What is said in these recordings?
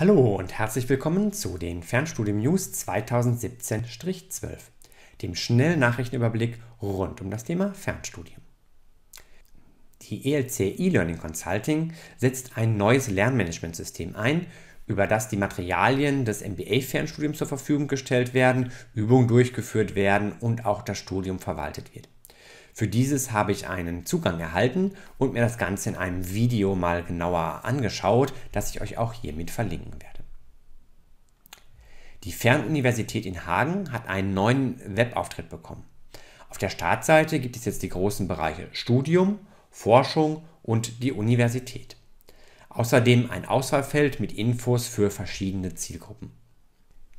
Hallo und herzlich willkommen zu den Fernstudium News 2017-12, dem schnellen Nachrichtenüberblick rund um das Thema Fernstudium. Die ELC E-Learning Consulting setzt ein neues Lernmanagementsystem ein, über das die Materialien des MBA-Fernstudiums zur Verfügung gestellt werden, Übungen durchgeführt werden und auch das Studium verwaltet wird. Für dieses habe ich einen Zugang erhalten und mir das Ganze in einem Video mal genauer angeschaut, das ich euch auch hiermit verlinken werde. Die Fernuniversität in Hagen hat einen neuen Webauftritt bekommen. Auf der Startseite gibt es jetzt die großen Bereiche Studium, Forschung und die Universität. Außerdem ein Auswahlfeld mit Infos für verschiedene Zielgruppen.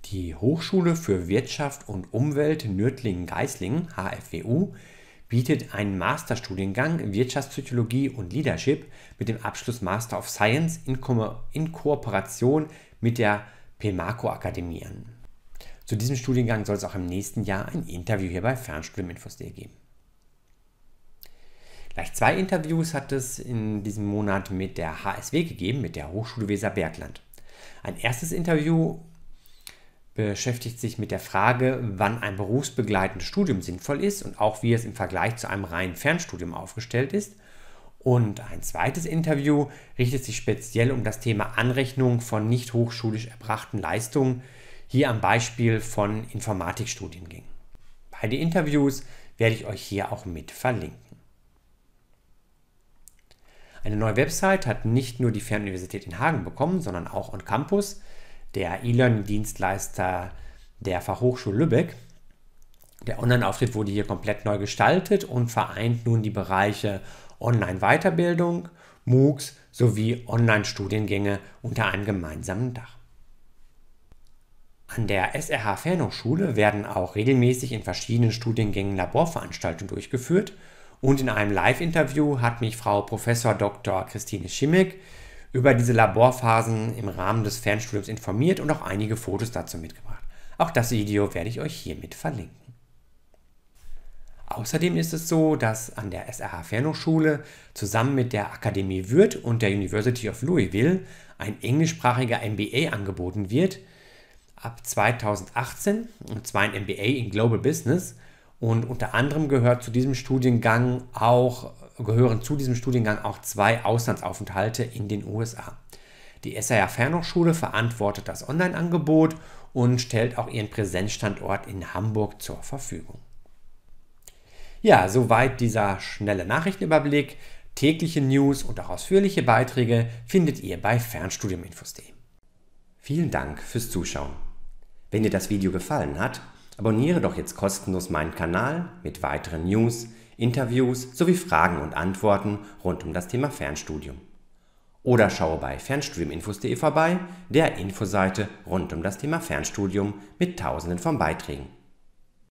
Die Hochschule für Wirtschaft und Umwelt Nürtlingen-Geislingen, HFWU, bietet einen Masterstudiengang Wirtschaftspsychologie und Leadership mit dem Abschluss Master of Science in, Ko in Kooperation mit der Pemaco Akademie an. Zu diesem Studiengang soll es auch im nächsten Jahr ein Interview hier bei Fernstudieninfos.de geben. Gleich zwei Interviews hat es in diesem Monat mit der HSW gegeben, mit der Hochschule Weser-Bergland. Ein erstes Interview beschäftigt sich mit der Frage, wann ein berufsbegleitendes Studium sinnvoll ist und auch wie es im Vergleich zu einem reinen Fernstudium aufgestellt ist. Und ein zweites Interview richtet sich speziell um das Thema Anrechnung von nicht hochschulisch erbrachten Leistungen, hier am Beispiel von Informatikstudien ging. Beide Interviews werde ich euch hier auch mit verlinken. Eine neue Website hat nicht nur die Fernuniversität in Hagen bekommen, sondern auch on Campus der E-Learning-Dienstleister der Fachhochschule Lübeck. Der Online-Auftritt wurde hier komplett neu gestaltet und vereint nun die Bereiche Online-Weiterbildung, MOOCs sowie Online-Studiengänge unter einem gemeinsamen Dach. An der SRH Fernhochschule werden auch regelmäßig in verschiedenen Studiengängen Laborveranstaltungen durchgeführt und in einem Live-Interview hat mich Frau Prof. Dr. Christine Schimmick über diese Laborphasen im Rahmen des Fernstudiums informiert und auch einige Fotos dazu mitgebracht. Auch das Video werde ich euch hiermit verlinken. Außerdem ist es so, dass an der SRH Fernhochschule zusammen mit der Akademie Würth und der University of Louisville ein englischsprachiger MBA angeboten wird, ab 2018, und zwar ein MBA in Global Business. Und unter anderem gehört zu diesem Studiengang auch gehören zu diesem Studiengang auch zwei Auslandsaufenthalte in den USA. Die SAA Fernhochschule verantwortet das Online-Angebot und stellt auch ihren Präsenzstandort in Hamburg zur Verfügung. Ja, soweit dieser schnelle Nachrichtenüberblick. Tägliche News und auch ausführliche Beiträge findet ihr bei fernstudiuminfos.de. Vielen Dank fürs Zuschauen. Wenn dir das Video gefallen hat, abonniere doch jetzt kostenlos meinen Kanal mit weiteren News, Interviews sowie Fragen und Antworten rund um das Thema Fernstudium. Oder schaue bei fernstudiuminfos.de vorbei, der Infoseite rund um das Thema Fernstudium mit tausenden von Beiträgen.